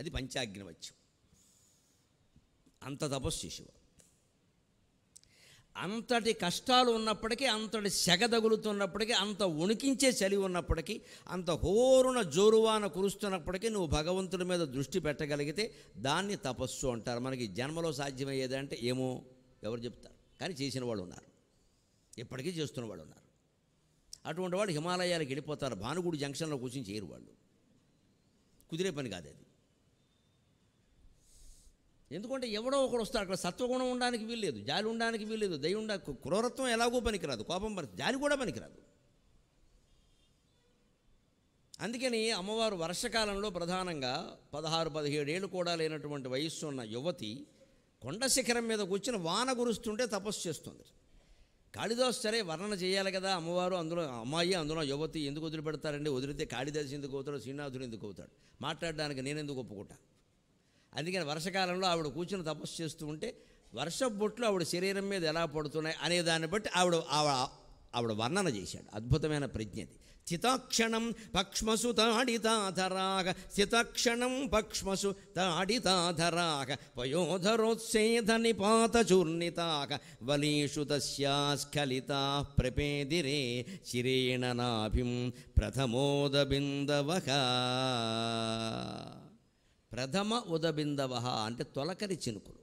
అది పంచాగ్ని మధ్యం అంత తపస్సు చేసేవారు అంతటి కష్టాలు ఉన్నప్పటికీ అంతటి సెగ తగులుతున్నప్పటికీ అంత ఉణికించే చలి ఉన్నప్పటికీ అంత హోరున జోరువాన కురుస్తున్నప్పటికీ నువ్వు భగవంతుడి మీద దృష్టి పెట్టగలిగితే దాన్ని తపస్సు అంటారు మనకి జన్మలో సాధ్యమయ్యేదంటే ఏమో ఎవరు చెప్తారు కానీ చేసిన వాళ్ళు ఉన్నారు ఇప్పటికీ చేస్తున్న వాళ్ళు ఉన్నారు అటువంటి వాళ్ళు హిమాలయాలకు వెళ్ళిపోతారు భానుగుడి జంక్షన్లో కూర్చొని చేయరు వాళ్ళు కుదిరే పని కాదు అది ఎందుకంటే ఎవడో ఒకడు వస్తారు అక్కడ సత్వగుణం ఉండడానికి వీల్లేదు జాలి ఉండడానికి వీల్లేదు దయ ఉండ క్రూరత్వం ఎలాగో పనికిరాదు కోపం పని జాలి కూడా పనికిరాదు అందుకని అమ్మవారు వర్షకాలంలో ప్రధానంగా పదహారు పదిహేడేళ్ళు కూడా లేనటువంటి వయస్సు ఉన్న యువతి కొండ శిఖరం మీద కూర్చుని వాన గురుస్తుంటే తపస్సు చేస్తుంది కాళిదాస్ సరే వర్ణన చేయాలి కదా అమ్మవారు అందులో అమ్మాయి అందులో యువతి ఎందుకు వదిలిపెడతారండి వదిలితే కాళిదాసు ఎందుకు అవుతాడు శ్రీనాథుడు ఎందుకు అవుతాడు మాట్లాడడానికి నేను ఎందుకు ఒప్పుకుంటా అందుకని వర్షకాలంలో ఆవిడ కూర్చుని తపస్సు చేస్తూ ఉంటే వర్ష బొట్లు ఆవిడ శరీరం మీద ఎలా పడుతున్నాయి అనే దాన్ని బట్టి ఆవిడ ఆవిడ వర్ణన చేశాడు అద్భుతమైన ప్రజ్ఞ అది చితక్షణం పక్ష్మసు తాడితాధరాగ చితక్షణం పక్ష్మసు తాడితాధరాగ పాత చూర్ణితాక వలీషు తస్యాస్ఖలిత ప్రపేదిరే శిరేణ నాభిం ప్రథమోదబిందవ ప్రథమ ఉదబిందవ అంటే తొలకరి చినుకులు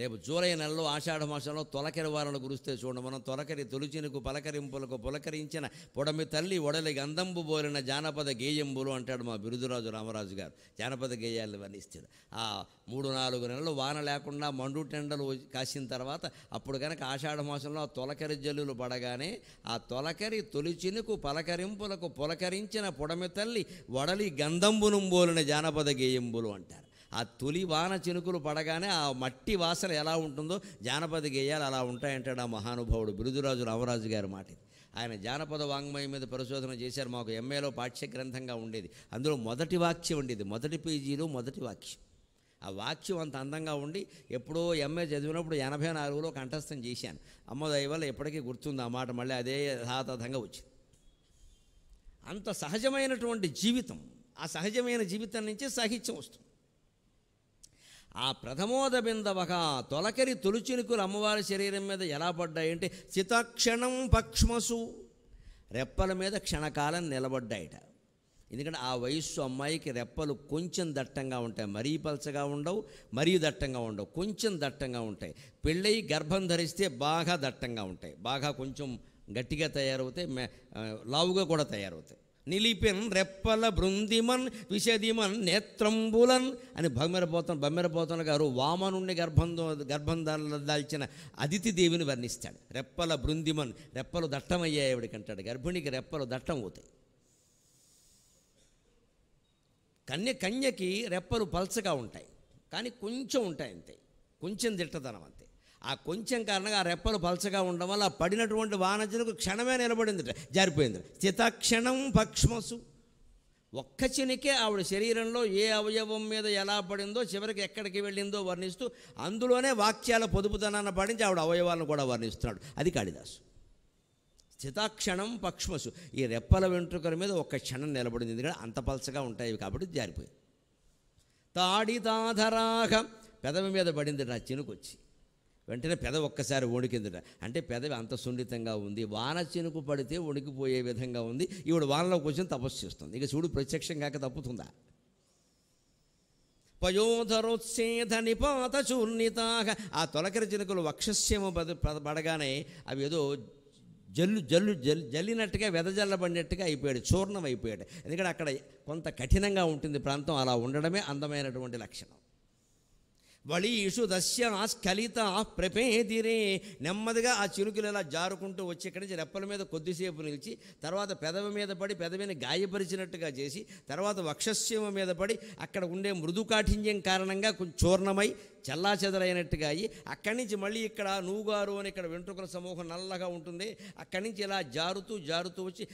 రేపు జూలై నెలలో ఆషాఢ మాసంలో తొలకరి వారాలు కురిస్తే చూడండి మనం తొలకరి తొలిచినకు పలకరింపులకు పులకరించిన పొడమి తల్లి ఒడలి గంధంబు బోలిన జానపద గేయంబులు అంటాడు మా బిరుదురాజు రామరాజు గారు జానపద గేయాలు వర్ణిస్తాడు ఆ మూడు నాలుగు నెలలు వాన లేకుండా మండు టెండలు కాసిన తర్వాత అప్పుడు కనుక ఆషాఢ మాసంలో ఆ తొలకరి జల్లులు పడగానే ఆ తొలకరి తొలిచినుకు పలకరింపులకు పులకరించిన పొడమి తల్లి వడలి గంధంబును బోలిన జానపద గేయంబులు అంటారు ఆ తొలి వాన చినుకులు పడగానే ఆ మట్టి వాసన ఎలా ఉంటుందో జానపద గేయాలు అలా ఉంటాయంటాడు ఆ మహానుభావుడు బిరుదురాజు రామరాజు గారి మాట ఆయన జానపద వాంగ్మయం మీద పరిశోధన చేశారు మాకు ఎంఏలో పాఠ్య గ్రంథంగా ఉండేది అందులో మొదటి వాక్యం ఉండేది మొదటి పేజీలో మొదటి వాక్యం ఆ వాక్యం అంత అందంగా ఉండి ఎప్పుడో ఎంఏ చదివినప్పుడు ఎనభై నాలుగులో కంఠస్థం చేశాను అమ్మదయ్య వల్ల ఎప్పటికీ గుర్తుంది ఆ మాట మళ్ళీ అదే యథాతథంగా వచ్చింది అంత సహజమైనటువంటి జీవితం ఆ సహజమైన జీవితం నుంచే సాహిత్యం వస్తుంది ఆ ప్రథమోద బిందవక తొలకరి తొలుచినుకులు అమ్మవారి శరీరం మీద ఎలా పడ్డాయంటే చితక్షణం పక్ష్మసు రెప్పల మీద క్షణకాలం నిలబడ్డాయట ఎందుకంటే ఆ వయస్సు అమ్మాయికి రెప్పలు కొంచెం దట్టంగా ఉంటాయి మరీ పలచగా ఉండవు మరీ దట్టంగా ఉండవు కొంచెం దట్టంగా ఉంటాయి పెళ్ళై గర్భం ధరిస్తే బాగా దట్టంగా ఉంటాయి బాగా కొంచెం గట్టిగా తయారవుతాయి లావుగా కూడా తయారవుతాయి నిలిపిన్ రెప్పల బృందిమన్ విషదిమన్ నేత్రంబులన్ అని బమ్మెరపోతన బమ్మెరపోతన గారు వామనుణ్ణి గర్భంధం గర్భం దాల్చిన అదితి దేవిని వర్ణిస్తాడు రెప్పల బృందిమన్ రెప్పలు దట్టమయ్యాయి ఎవడికంటాడు గర్భిణికి రెప్పలు దట్టం అవుతాయి కన్య కన్యకి రెప్పలు పల్చగా ఉంటాయి కానీ కొంచెం ఉంటాయి అంతే కొంచెం దిట్టదనం అంతే ఆ కొంచెం కారణంగా ఆ రెప్పలు పలచగా ఉండడం వల్ల పడినటువంటి వానజులకు క్షణమే నిలబడింది జారిపోయింది చితక్షణం పక్ష్మసు ఒక్క చినికే ఆవిడ శరీరంలో ఏ అవయవం మీద ఎలా పడిందో చివరికి ఎక్కడికి వెళ్ళిందో వర్ణిస్తూ అందులోనే వాక్యాల పొదుపుతనాన్ని పాటించి ఆవిడ అవయవాలను కూడా వర్ణిస్తున్నాడు అది కాళిదాసు చితాక్షణం పక్ష్మసు ఈ రెప్పల వెంట్రుకల మీద ఒక్క క్షణం నిలబడింది ఎందుకంటే అంత పలచగా ఉంటాయి కాబట్టి జారిపోయి తాడితాధరాహ పెదవి మీద పడింది నా చినుకొచ్చి వెంటనే పెద ఒక్కసారి వణికిందట అంటే పెదవి అంత సున్నితంగా ఉంది వాన చినుకు పడితే వణికిపోయే విధంగా ఉంది ఈవిడ వానలోకి కూర్చొని తపస్సు చేస్తుంది ఇక చూడు ప్రత్యక్షం కాక తప్పుతుందా పయోధరోత్సేధ నిపాత చూర్ణితాహ ఆ తొలకరి చినుకులు వక్షస్యము పద పడగానే అవి ఏదో జల్లు జల్లు జల్ జల్లినట్టుగా వెదజల్లబడినట్టుగా అయిపోయాడు చూర్ణం అయిపోయాడు ఎందుకంటే అక్కడ కొంత కఠినంగా ఉంటుంది ప్రాంతం అలా ఉండడమే అందమైనటువంటి లక్షణం వళీషు దస్య స్ఖలిత ప్రపేదిరే నెమ్మదిగా ఆ చినుకులు ఇలా జారుకుంటూ వచ్చి ఇక్కడి నుంచి రెప్పల మీద కొద్దిసేపు నిలిచి తర్వాత పెదవి మీద పడి పెదవిని గాయపరిచినట్టుగా చేసి తర్వాత వక్షస్యమ మీద పడి అక్కడ ఉండే మృదుకాఠిన్యం కారణంగా కొంచెం చూర్ణమై చల్లా చెదరైనట్టుగా అయ్యి అక్కడి నుంచి మళ్ళీ ఇక్కడ నువ్వుగారు అని ఇక్కడ వెంట్రుకల సమూహం నల్లగా ఉంటుంది అక్కడి నుంచి ఇలా జారుతూ జారుతూ వచ్చి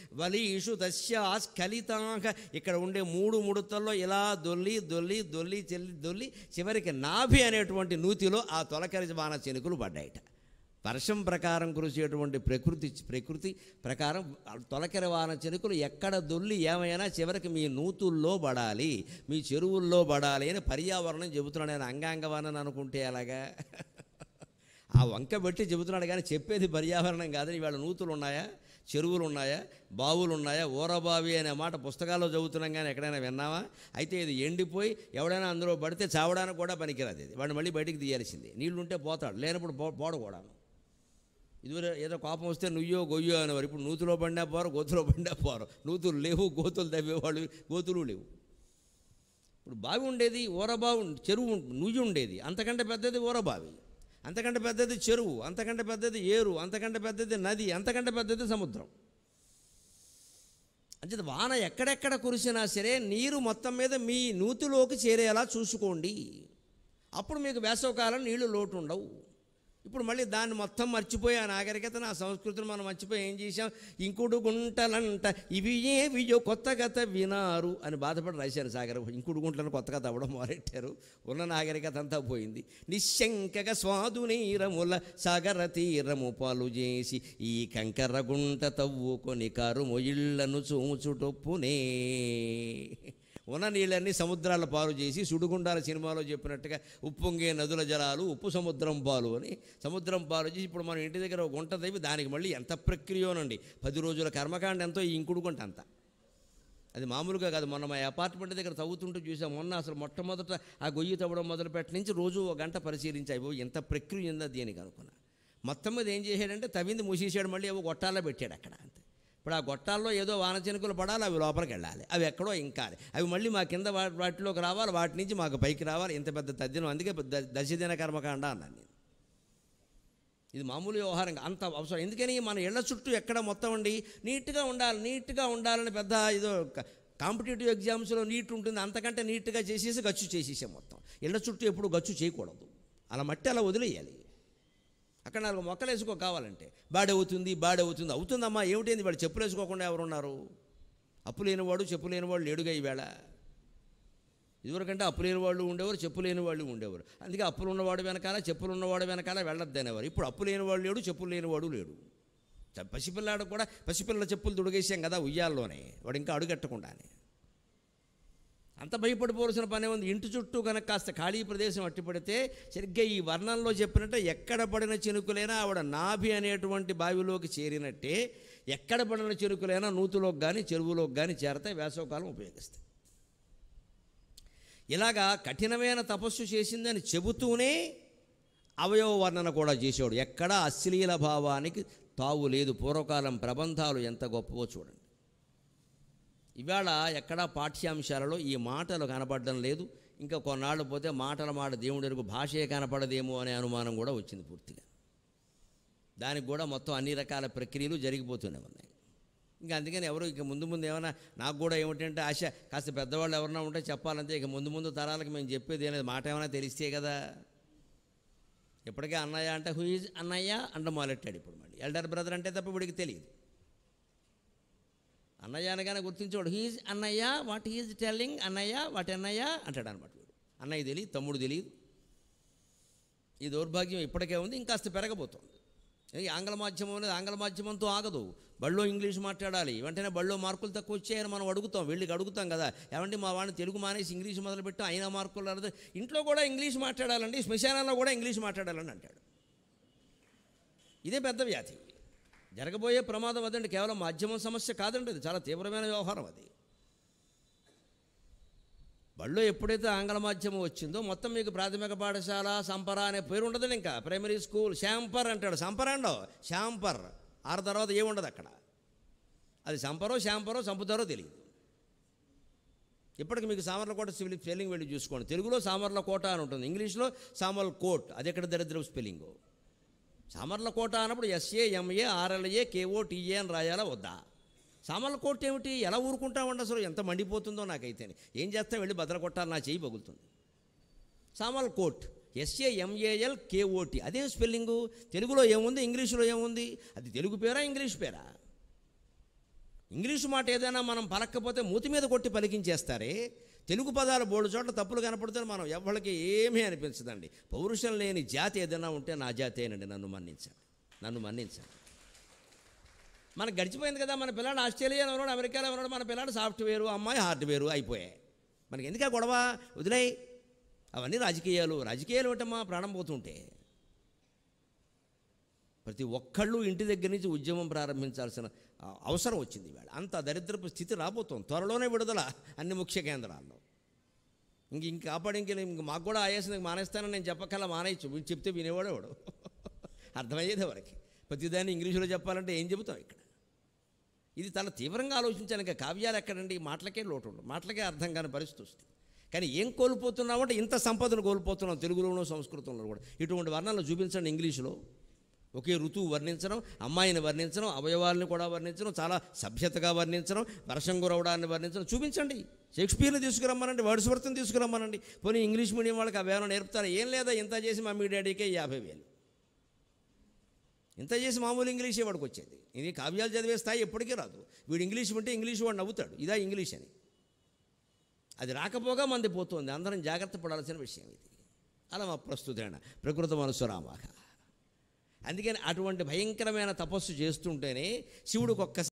ఇషు దశ స్ఖలితాంక ఇక్కడ ఉండే మూడు ముడతల్లో ఇలా దొల్లి దొల్లి దొల్లి చెల్లి దొల్లి చివరికి నాభి అనేటువంటి నూతిలో ఆ తొలకరి బాణ చెనుకులు పడ్డాయిట వర్షం ప్రకారం కురిసేటువంటి ప్రకృతి ప్రకృతి ప్రకారం వాన చెరుకులు ఎక్కడ దొల్లి ఏమైనా చివరికి మీ నూతుల్లో పడాలి మీ చెరువుల్లో పడాలి అని పర్యావరణం చెబుతున్నాడు నేను వానని అనుకుంటే అలాగా ఆ వంక పెట్టి చెబుతున్నాడు కానీ చెప్పేది పర్యావరణం కాదని ఇవాళ నూతులు ఉన్నాయా చెరువులు ఉన్నాయా బావులు ఉన్నాయా ఓరబావి అనే మాట పుస్తకాల్లో చదువుతున్నాం కానీ ఎక్కడైనా విన్నావా అయితే ఇది ఎండిపోయి ఎవడైనా అందులో పడితే చావడానికి కూడా పనికిరాదు ఇది వాడిని మళ్ళీ బయటికి తీయాల్సింది నీళ్ళు ఉంటే పోతాడు లేనప్పుడు పో పోడకూడదు ఇదివరే ఏదో కోపం వస్తే నుయ్యో గొయ్యో అనేవారు ఇప్పుడు నూతులో పడినా పోరు గోతులో పడినా పోరు నూతులు లేవు గోతులు తవ్వేవాళ్ళు గోతులు లేవు ఇప్పుడు బావి ఉండేది ఓరబావి చెరువు నుయ్యి ఉండేది అంతకంటే పెద్దది ఓరబావి అంతకంటే పెద్దది చెరువు అంతకంటే పెద్దది ఏరు అంతకంటే పెద్దది నది అంతకంటే పెద్దది సముద్రం అంచేత వాన ఎక్కడెక్కడ కురిసినా సరే నీరు మొత్తం మీద మీ నూతిలోకి చేరేలా చూసుకోండి అప్పుడు మీకు వేసవకాలం నీళ్లు లోటు ఉండవు ఇప్పుడు మళ్ళీ దాన్ని మొత్తం మర్చిపోయి ఆ నాగరికత నా సంస్కృతిని మనం మర్చిపోయి ఏం చేసాం ఇంకుడు గుంటలంట ఇవి ఏవియో కొత్త కథ వినారు అని బాధపడి రాశాను సాగర్ ఇంకుడు గుంటలను కొత్త కథ అవ్వడం మొదలెట్టారు ఉన్న నాగరికత అంతా పోయింది నిశంకగా స్వాదు నీరముల సాగర తీరము పాలు చేసి ఈ కంకర గుంట తవ్వుకొని కారు మొయిళ్లను చూచుటొప్పునే ఉన్న నీళ్ళన్నీ సముద్రాల పాలు చేసి సుడుగుండాల సినిమాలో చెప్పినట్టుగా ఉప్పొంగే నదుల జలాలు ఉప్పు సముద్రం పాలు అని సముద్రం పాలు చేసి ఇప్పుడు మనం ఇంటి దగ్గర గుంట తవ్వి దానికి మళ్ళీ ఎంత ప్రక్రియనండి పది రోజుల కర్మకాండ ఎంతో ఇంకుడు గుంట అంత అది మామూలుగా కాదు మొన్న మా అపార్ట్మెంట్ దగ్గర తవ్వుతుంటూ చూసాం మొన్న అసలు మొట్టమొదట ఆ గొయ్యి తవ్వడం మొదలుపెట్టి నుంచి రోజు ఒక గంట పరిశీలించాయి అయిపోయి ఎంత ప్రక్రియ ఉందో దీనికి అనుకున్నా మొత్తం మీద ఏం చేశాడంటే తవ్వింది మూసేసాడు మళ్ళీ ఏవో గొట్టాలో పెట్టాడు అక్కడ అంతే ఇప్పుడు ఆ గొట్టాల్లో ఏదో వానచినుకులు పడాలి అవి లోపలికి వెళ్ళాలి అవి ఎక్కడో ఇంకాలి అవి మళ్ళీ మా కింద వాటిలోకి రావాలి వాటి నుంచి మాకు పైకి రావాలి ఇంత పెద్ద తద్దినం అందుకే దశదిన కర్మకాండ అన్నాను నేను ఇది మామూలు వ్యవహారం అంత అవసరం ఎందుకని మన ఇళ్ల చుట్టూ ఎక్కడ మొత్తం ఉండి నీట్గా ఉండాలి నీట్గా ఉండాలని పెద్ద ఏదో కాంపిటేటివ్ ఎగ్జామ్స్లో నీట్ ఉంటుంది అంతకంటే నీట్గా చేసేసి గచ్చు చేసేసాం మొత్తం ఇళ్ల చుట్టూ ఎప్పుడు గచ్చు చేయకూడదు అలా మట్టి అలా వదిలేయాలి అక్కడ నాలుగు మొక్కలు వేసుకో కావాలంటే బాడవుతుంది బాడవుతుంది అవుతుందమ్మా ఏమిటైంది వాడు చెప్పులు వేసుకోకుండా ఎవరున్నారు అప్పు లేనివాడు చెప్పు లేనివాడు లేడుగా ఈవేళ ఇదివరకంటే అప్పు లేని వాళ్ళు ఉండేవారు చెప్పు లేని వాళ్ళు ఉండేవారు అందుకే అప్పులు ఉన్నవాడు వెనకాల చెప్పులు ఉన్నవాడు వెనకాల అనేవారు ఇప్పుడు అప్పు లేనివాడు లేడు చెప్పులు లేనివాడు లేడు పసిపిల్లాడు కూడా పసిపిల్ల చెప్పులు దుడిగేసాం కదా ఉయ్యాల్లోనే వాడు ఇంకా అడుగట్టకుండానే అంత భయపడిపోవలసిన పనే ఉంది ఇంటి చుట్టూ కనుక కాస్త ఖాళీ ప్రదేశం పడితే సరిగ్గా ఈ వర్ణంలో చెప్పినట్టే ఎక్కడ పడిన చినుకులైనా ఆవిడ నాభి అనేటువంటి బావిలోకి చేరినట్టే ఎక్కడ పడిన చెనుకులైనా నూతులోకి కానీ చెరువులోకి కానీ చేరతాయి వేసవకాలం ఉపయోగిస్తాయి ఇలాగా కఠినమైన తపస్సు చేసిందని చెబుతూనే అవయవ వర్ణన కూడా చేసేవాడు ఎక్కడా అశ్లీల భావానికి తావు లేదు పూర్వకాలం ప్రబంధాలు ఎంత గొప్పవో చూడండి ఇవాళ ఎక్కడా పాఠ్యాంశాలలో ఈ మాటలు కనపడడం లేదు ఇంకా కొన్నాళ్ళు పోతే మాటల మాట దేవుడి ఎరుగు భాషే కనపడదేమో అనే అనుమానం కూడా వచ్చింది పూర్తిగా దానికి కూడా మొత్తం అన్ని రకాల ప్రక్రియలు జరిగిపోతూనే ఉన్నాయి ఇంకా అందుకని ఎవరు ఇక ముందు ముందు ఏమైనా నాకు కూడా ఏమిటంటే ఆశ కాస్త పెద్దవాళ్ళు ఎవరైనా ఉంటే చెప్పాలంటే ఇక ముందు ముందు తరాలకు మేము చెప్పేది అనేది మాట ఏమైనా తెలిస్తే కదా ఎప్పటికే అన్నయ్య అంటే హూ ఈజ్ అన్నయ్య అంట మొదలెట్టాడు ఇప్పుడు మళ్ళీ ఎల్డర్ బ్రదర్ అంటే తప్ప ఇప్పటికి తెలియదు అన్నయ్య అనగానే గుర్తించాడు హీజ్ అన్నయ్య వాట్ హీజ్ టెల్లింగ్ అన్నయ్య వాట్ అన్నయ్య అంటాడు అనమాట వీడు అన్నయ్య తెలియదు తమ్ముడు తెలియదు ఈ దౌర్భాగ్యం ఇప్పటికే ఉంది ఇంకాస్త పెరగబోతుంది ఆంగ్ల మాధ్యమం అనేది ఆంగ్ల మాధ్యమంతో ఆగదు బళ్ళో ఇంగ్లీష్ మాట్లాడాలి వెంటనే బళ్ళో మార్కులు తక్కువ వచ్చాయని మనం అడుగుతాం వెళ్ళి అడుగుతాం కదా ఏమంటే మా వాడిని తెలుగు మానేసి ఇంగ్లీష్ మొదలుపెట్టాం అయినా మార్కులు రాదు ఇంట్లో కూడా ఇంగ్లీష్ మాట్లాడాలండి శ్మశానాల్లో కూడా ఇంగ్లీష్ మాట్లాడాలని అంటాడు ఇదే పెద్ద వ్యాధి జరగబోయే ప్రమాదం అదండి కేవలం మాధ్యమం సమస్య కాదండి అది చాలా తీవ్రమైన వ్యవహారం అది బళ్ళో ఎప్పుడైతే ఆంగ్ల మాధ్యమం వచ్చిందో మొత్తం మీకు ప్రాథమిక పాఠశాల సంపర అనే పేరు ఉండదు ఇంకా ప్రైమరీ స్కూల్ శాంపర్ అంటాడు సంపర అండో శాంపర్ ఆరు తర్వాత ఏముండదు అక్కడ అది సంపరో శాంపరో సంపుతారో తెలియదు ఇప్పటికి మీకు సామర్లకోట సివిల్ స్పెల్లింగ్ వెళ్ళి చూసుకోండి తెలుగులో సామర్ల కోట అని ఉంటుంది ఇంగ్లీష్లో సామర్ల కోట్ అది ఎక్కడ దరిద్రం స్పెల్లింగు కోట అన్నప్పుడు S A M A R L A K O T A అని రాయాలా వద్దా కోట ఏమిటి ఎలా ఊరుకుంటామండి అసలు ఎంత మండిపోతుందో నాకైతే ఏం చేస్తాం వెళ్ళి భద్ర కొట్టాలి నా చేయి పగులుతుంది కోట్ ఎస్ఏ ఎంఏఎల్ కేఓటి అదే స్పెల్లింగు తెలుగులో ఏముంది ఇంగ్లీషులో ఏముంది అది తెలుగు పేరా ఇంగ్లీష్ పేరా ఇంగ్లీషు మాట ఏదైనా మనం పలక్కపోతే మూతి మీద కొట్టి పలికించేస్తారే తెలుగు పదాలు బోడు చోట్ల తప్పులు కనపడితే మనం ఎవరికి ఏమీ అనిపించదండి పౌరుషం లేని జాతి ఏదైనా ఉంటే నా అయినండి నన్ను మన్నించండి నన్ను మన్నించండి మనకు గడిచిపోయింది కదా మన పిల్లాడు ఆస్ట్రేలియాలో ఉన్నాడు అమెరికాలో ఉన్నాడు మన పిల్లాడు సాఫ్ట్వేరు అమ్మాయి హార్డ్వేరు అయిపోయాయి మనకి ఎందుక గొడవ వదిలే అవన్నీ రాజకీయాలు రాజకీయాలు ఏంటమ్మా ప్రాణం పోతుంటే ప్రతి ఒక్కళ్ళు ఇంటి దగ్గర నుంచి ఉద్యమం ప్రారంభించాల్సిన అవసరం వచ్చింది ఇవాళ అంత దరిద్రపు స్థితి రాబోతుంది త్వరలోనే విడుదల అన్ని ముఖ్య కేంద్రాల్లో ఇంక ఇంక కాపాడు ఇంక ఇంక మాకు కూడా ఆయాసం మానేస్తానని నేను చెప్పకల్లా మానేయచ్చు వీళ్ళు చెప్తే వినేవాడేవాడు (laughs) అర్థమయ్యేది ఎవరికి ప్రతిదాన్ని ఇంగ్లీషులో చెప్పాలంటే ఏం చెబుతాం ఇక్కడ ఇది తన తీవ్రంగా ఆలోచించాను కావ్యాలు ఎక్కడండి మాటలకే లోటు ఉండు మాటలకే అర్థం కాని పరిస్థితి వస్తుంది కానీ ఏం కోల్పోతున్నామంటే ఇంత సంపదను కోల్పోతున్నాం తెలుగులోనూ సంస్కృతంలో కూడా ఇటువంటి వర్ణాలు చూపించండి ఇంగ్లీషులో ఒకే ఋతువు వర్ణించడం అమ్మాయిని వర్ణించడం అవయవాల్ని కూడా వర్ణించడం చాలా సభ్యతగా వర్ణించడం వర్షం గురవడాన్ని వర్ణించడం చూపించండి షేక్స్పియర్ని తీసుకురమ్మనండి వర్డ్స్వర్త్ని తీసుకురమ్మనండి పోనీ ఇంగ్లీష్ మీడియం వాళ్ళకి అవేమో నేర్పుతారు ఏం లేదా ఇంత చేసి మమ్మీ డాడీకే యాభై వేలు ఇంత చేసి మామూలు ఇంగ్లీషే వాడికి వచ్చేది ఇది కావ్యాలు చదివే స్థాయి ఎప్పటికీ రాదు వీడు ఇంగ్లీష్ ఉంటే ఇంగ్లీష్ వాడు నవ్వుతాడు ఇదా ఇంగ్లీష్ అని అది రాకపోగా మంది పోతుంది అందరం జాగ్రత్త పడాల్సిన విషయం ఇది అలా మా ప్రస్తుతేణ ప్రకృత మనసు రామాఖ అందుకని అటువంటి భయంకరమైన తపస్సు చేస్తుంటేనే శివుడికి ఒక్కసారి